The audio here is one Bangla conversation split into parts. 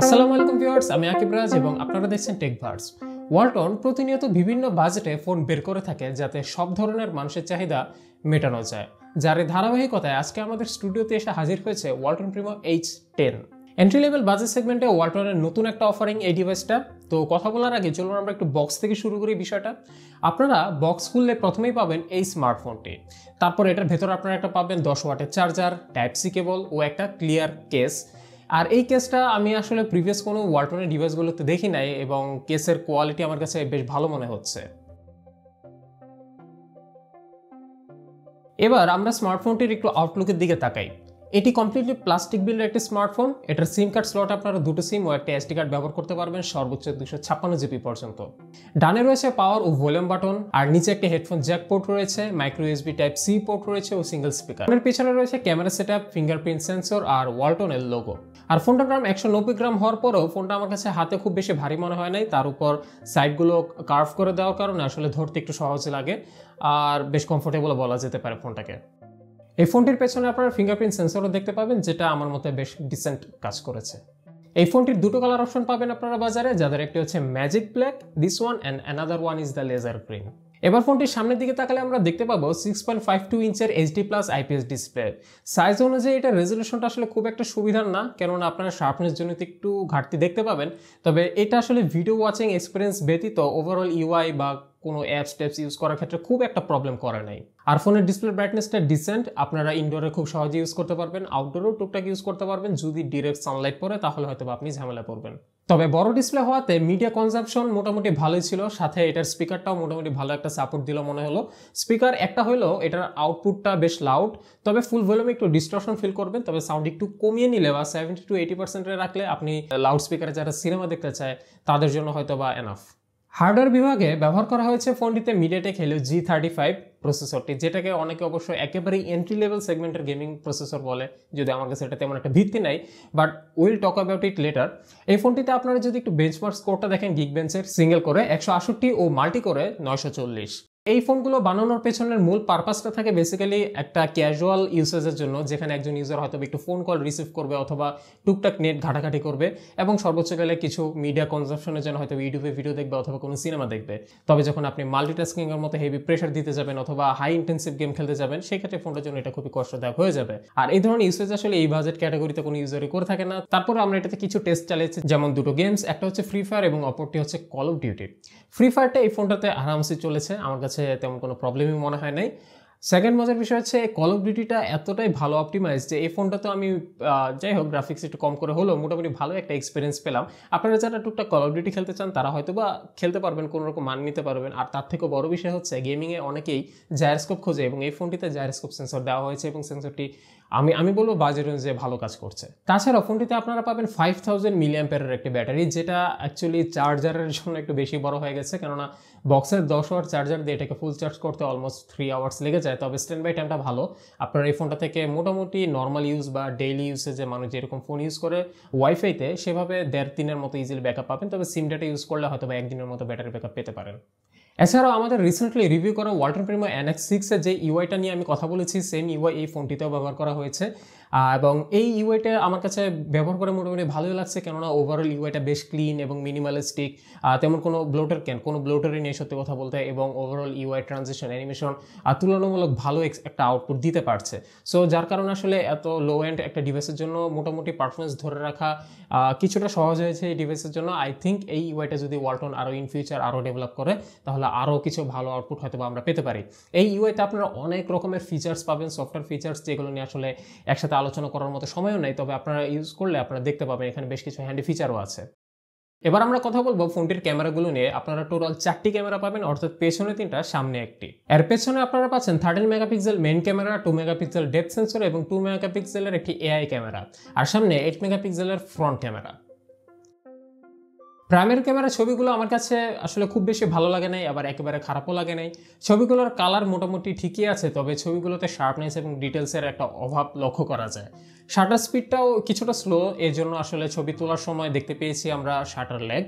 আসসালামু আলাইকুম ভিউয়ার্স আমি আকিব রাজ এবং আপনারা দেখছেন টেকভার্স ওয়ালটন প্রতিনিয়ত বিভিন্ন বাজেটে ফোন বের করে থাকে যাতে সব ধরনের মানুষের চাহিদা মেটানো যায় যার ধারাবাহিকতায় আজকে আমাদের স্টুডিওতে এসে হাজির হয়েছে Walton Primo H ten entry level budget সেগমেন্টে ওয়ালটনের নতুন একটা অফারিং এই ডিভাইসটা তো কথা বলার আগে চলুন আমরা একটু বক্স থেকে শুরু করি বিষয়টা আপনারা বক্স খুললে প্রথমেই পাবেন এই স্মার্টফোনটি তারপর এটার ভেতর আপনারা একটা পাবেন দশ ওয়াটের চার্জার টাইপ সি কেবল ও একটা ক্লিয়ার কেস আর এই কেসটা আমি আসলে প্রিভিয়াস কোনো ওয়ালটনের ডিভাইসগুলোতে দেখি নাই এবং কেসের কোয়ালিটি আমার কাছে বেশ ভালো মনে হচ্ছে এবার আমরা স্মার্টফোনটির একটু আউটলুকের দিকে তাকাই এটি কমপ্লিটলি প্লাস্টিক বিল্ডের একটি স্মার্টফোন এটার সিম কার্ড স্লট আপনারা দুটো সিম ও একটা এসডি কার্ড ব্যবহার করতে পারবেন সর্বোচ্চ দুশো ছাপ্পান্ন জিবি পর্যন্ত ডানে রয়েছে পাওয়ার ও ভলিউম বাটন আর নিচে একটি হেডফোন জ্যাক পোর্ট রয়েছে micro USB type C port রয়েছে ও সিঙ্গেল স্পিকার এর পিছনে রয়েছে camera set up fingerprint sensor আর ওয়ালটনের লোগো আর ফোনটার গ্রাম একশো নব্বই গ্রাম হওয়ার পরেও ফোনটা আমার কাছে হাতে খুব বেশি ভারী মনে হয় নাই তার উপর সাইডগুলো কার্ভ করে দেওয়ার কারণে আসলে ধরতে একটু সহজ লাগে আর বেশ কমফোর্টেবল বলা যেতে পারে ফোনটাকে এই ফোনটির পেছনে আপনারা ফিঙ্গারপ্রিন্ট সেন্সরও দেখতে পাবেন যেটা আমার মতে বেশ ডিসেন্ট কাজ করেছে এই ফোনটির দুটো কালার অপশন পাবেন আপনারা বাজারে যাদের একটি হচ্ছে magic black this one and another one is the laser green এবার ফোনটির সামনের দিকে তাকালে আমরা দেখতে পাবো সিক্স পয়েন্ট ফাইভ টু ইঞ্চের HD plus IPS display size অনুযায়ী এটা রেজলিউশনটা আসলে খুব একটা সুবিধার না কেননা আপনারা শার্পনেস জন্য একটু ঘাটতি দেখতে পাবেন তবে এটা আসলে ভিডিও ওয়াচিং এক্সপিরিয়েন্স ব্যতীত ওভারঅল ইউআই বা কোনো অ্যাপস ট্যাপস ইউজ করার ক্ষেত্রে খুব একটা প্রবলেম করে নাই আর ফোনের ডিসপ্লে ব্রাইটনেসটা ডিসেন্ট আপনারা ইনডোরে খুব সহজে ইউজ করতে পারবেন আউটডোরেও টুকটাক ইউজ করতে পারবেন যদি ডিরেক্ট সানলাইট পড়ে তাহলে হয়তো আপনি ঝামেলা পড়বেন তবে বড় ডিসপ্লে হওয়াতে মিডিয়া কনজাপশন মোটামুটি ভালোই ছিল সাথে এটার স্পিকারটাও মোটামুটি ভালো একটা সাপোর্ট দিল মনে হলো স্পিকার একটা হলো এটার আউটপুটটা বেশ লাউড তবে ফুল ভলিউমে একটু ডিস্ট্রাকশন ফিল করবেন তবে সাউন্ড একটু কমিয়ে নিলে বা সেভেন্টি টু এইটি পার্সেন্টে রাখলে আপনি লাউড স্পিকারে যারা সিনেমা দেখতে চায় তাদের জন্য হয়তো বা এনাফ হার্ডওয়্যার বিভাগে ব্যবহার করা হয়েছে ফোনটিতে MediaTek Helio G thirty five প্রসেসরটি যেটাকে অনেকে অবশ্যই একেবারেই এন্ট্রি লেভেল সেগমেন্টের গেমিং প্রসেসর বলে যদি আমার কাছে এটা তেমন একটা ভিত্তি নাই but will talk about it later এই ফোনটিতে আপনারা যদি একটু বেঞ্চমার্ক স্কোরটা দেখেন গিগ বেঞ্চের সিঙ্গেল করে একশো আষট্টি ও মাল্টি করে নয়শো চল্লিশ এই ফোনগুলো বানানোর পেছনের মূল পারপাসটা থাকে বেসিক্যালি একটা ক্যাজুয়াল ইউসেজের জন্য যেখানে একজন ইউজার হয়তো একটু ফোন কল রিসিভ করবে অথবা টুকটাক নেট ঘাটাঘাটি করবে এবং সর্বোচ্চ গেলে কিছু মিডিয়া কনজাপশনের জন্য হয়তো ইউটিউবে ভিডিও দেখবে অথবা কোনো সিনেমা দেখবে তবে যখন আপনি মাল্টিটাস্কিংয়ের মতো হেভি প্রেশার দিতে যাবেন অথবা হাই ইন্টেন্সিভ গেম খেলতে যাবেন সেই ক্ষেত্রে ফোনটার জন্য এটা খুবই কষ্টদায়ক হয়ে যাবে আর এই ধরনের ইউসেজ আসলে এই বাজেট ক্যাটাগরিতে কোনো ইউজারই করে থাকে না তারপরে আমরা এটাতে কিছু টেস্ট চালিয়েছি যেমন দুটো গেমস একটা হচ্ছে ফ্রি ফায়ার এবং অপরটি হচ্ছে কল অফ ডিউটি ফ্রি ফায়ারটা এই ফোনটাতে আরামসে চলেছে আমার কাছে হচ্ছে তেমন কোনো প্রবলেমই মনে হয় নাই সেকেন্ড মজার বিষয় হচ্ছে কল অফ ডিউটিটা এতটাই ভালো অপটিমাইজ যে এই ফোনটা তো আমি যাই হোক গ্রাফিক্স একটু কম করে হলেও মোটামুটি ভালো একটা এক্সপিরিয়েন্স পেলাম আপনারা যারা টুকটাক কল অফ ডিউটি খেলতে চান তারা হয়তো বা খেলতে পারবেন কোনো রকম মান নিতে পারবেন আর তার থেকেও বড় বিষয় হচ্ছে গেমিংয়ে অনেকেই জায়ারস্কোপ খোঁজে এবং এই ফোনটিতে জায়ারস্কোপ সেন্সর দেওয়া হয়েছে এবং সেন্সরটি আমি আমি বলবো বাজেট যে ভালো কাজ করছে তাছাড়া ফোনটিতে আপনারা পাবেন ফাইভ থাউজেন্ড মিলিয়াম্পের একটি ব্যাটারি যেটা অ্যাকচুয়ালি চার্জারের জন্য একটু বেশি বড় হয়ে গেছে কেননা বক্সের দশ ওয়ার চার্জার দিয়ে এটাকে ফুল চার্জ করতে অলমোস্ট থ্রি আওয়ার্স লেগে যায় তবে স্ট্যান্ড বাই টাইমটা ভালো আপনার এই ফোনটা থেকে মোটামুটি নর্মাল ইউজ বা ডেইলি যে মানুষ যেরকম ফোন ইউজ করে ওয়াইফাইতে সেভাবে দেড় দিনের মতো ইজিলি ব্যাকআপ পাবেন তবে সিম ডাটা ইউজ করলে হয়তো বা একদিনের মতো ব্যাটারি ব্যাক পেতে পারেন এছাড়াও আমাদের রিসেন্টলি রিভিউ করা ওয়াল্টন প্রিমো এন এক্স সিক্সের যে ইউআইটা নিয়ে আমি কথা বলেছি সেম ইউআই এই ফোনটিতেও ব্যবহার করা হয়েছে এবং এই ইউআইটা e আমার কাছে ব্যবহার করে মোটামুটি ভালোই লাগছে কেননা ওভারঅল ইউআইটা e বেশ ক্লিন এবং মিনিমালিস্টিক তেমন কোনো ব্লোটার কেন কোনো ব্লোটারই নেই সত্যি কথা বলতে এবং ওভারঅল ইউআই ট্রানজেকশন অ্যানিমেশন তুলনামূলক ভালো একটা আউটপুট দিতে পারছে সো যার কারণে আসলে এত লো এন্ড একটা ডিভাইসের জন্য মোটামুটি পারফরমেন্স ধরে রাখা কিছুটা সহজ হয়েছে এই ডিভাইসের জন্য আই থিঙ্ক এই ইউআইটা e যদি ওয়ালটন আরও ইন ফিউচার আরও ডেভেলপ করে তাহলে আরও কিছু ভালো আউটপুট হয়তো আমরা পেতে পারি এই ইউআইতে আপনারা অনেক রকমের ফিচার্স পাবেন সফটওয়্যার ফিচার্স যেগুলো নিয়ে আসলে একসাথে আলোচনা করার মতো সময়ও নেই তবে আপনারা ইউজ করলে আপনারা দেখতে পাবেন এখানে বেশ কিছু হ্যান্ডি ফিচারও আছে এবার আমরা কথা বলবো ফোনটির ক্যামেরাগুলো নিয়ে আপনারা টোটাল চারটি ক্যামেরা পাবেন অর্থাৎ পেছনে তিনটা সামনে একটি এর পেছনে আপনারা পাচ্ছেন thirteen megapixel main camera two megapixel depth sensor এবং টু মেগাপিক্সেলের একটি এআই ক্যামেরা আর সামনে এইট মেগাপিক্সেলের ফ্রন্ট ক্যামেরা প্রাইমের ক্যামেরা ছবিগুলো আমার কাছে আসলে খুব বেশি ভালো লাগে নাই আবার একেবারে খারাপও লাগে নাই ছবিগুলোর কালার মোটামুটি ঠিকই আছে তবে ছবিগুলোতে শার্পনেস এবং ডিটেলসের একটা অভাব লক্ষ্য করা যায় শাটার স্পিডটাও কিছুটা স্লো এর জন্য আসলে ছবি তোলার সময় দেখতে পেয়েছি আমরা শাটার ল্যাগ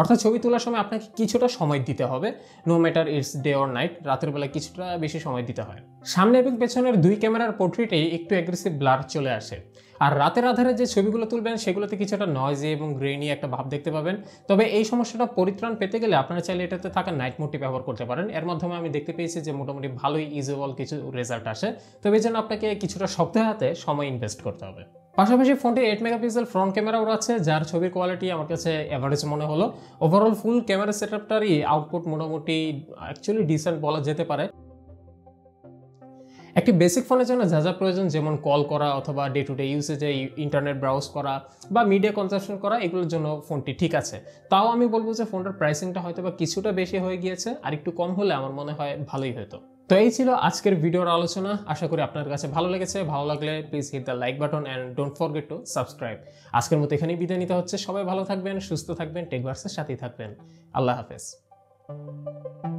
অর্থাৎ ছবি তোলার সময় আপনাকে কিছুটা সময় দিতে হবে no matter it's day or night রাতের বেলা কিছুটা বেশি সময় দিতে হয় সামনে এবং পেছনের দুই ক্যামেরার পোর্ট্রেটেই একটু অ্যাগ্রেসিভ ব্লার চলে আসে আর রাতের আধারে যে ছবিগুলো তুলবেন সেগুলোতে কিছুটা নয়েজি এবং গ্রেনি একটা ভাব দেখতে পাবেন তবে এই সমস্যাটা পরিত্রাণ পেতে গেলে আপনারা চাইলে এটাতে থাকা নাইট মোডটি ব্যবহার করতে পারেন এর মাধ্যমে আমি দেখতে পেয়েছি যে মোটামুটি ভালোই ইউজেবল কিছু রেজাল্ট আসে তবে এই জন্য আপনাকে কিছুটা সপ্তাহে হাতে সময় ইনভেস্ট করতে হবে পাশাপাশি ফোনটি এইট মেগাপিক্সেল ফ্রন্ট ক্যামেরাও আছে যার ছবির কোয়ালিটি আমার কাছে অ্যাভারেজ মনে হলো ওভারঅল ফুল ক্যামেরা সেট আপটারই আউটপুট মোটামুটি অ্যাকচুয়ালি ডিসেন্ট বলা যেতে পারে একটি বেসিক ফোনের জন্য যা যা প্রয়োজন যেমন কল করা অথবা ডে টু ডে ইউসেজে ইন্টারনেট ব্রাউজ করা বা মিডিয়া কনজাপশন করা এগুলোর জন্য ফোনটি ঠিক আছে তাও আমি বলবো যে ফোনটার প্রাইসিংটা হয়তো বা কিছুটা বেশি হয়ে গিয়েছে আর একটু কম হলে আমার মনে হয় ভালোই হতো তো এই ছিল আজকের ভিডিওর আলোচনা আশা করি আপনার কাছে ভালো লেগেছে ভালো লাগলে please hit the like button and don't forget to subscribe আজকের মতো এখানেই বিদায় নিতে হচ্ছে সবাই ভালো থাকবেন সুস্থ থাকবেন টেকভার্সের সাথেই থাকবেন আল্লাহ হাফেজ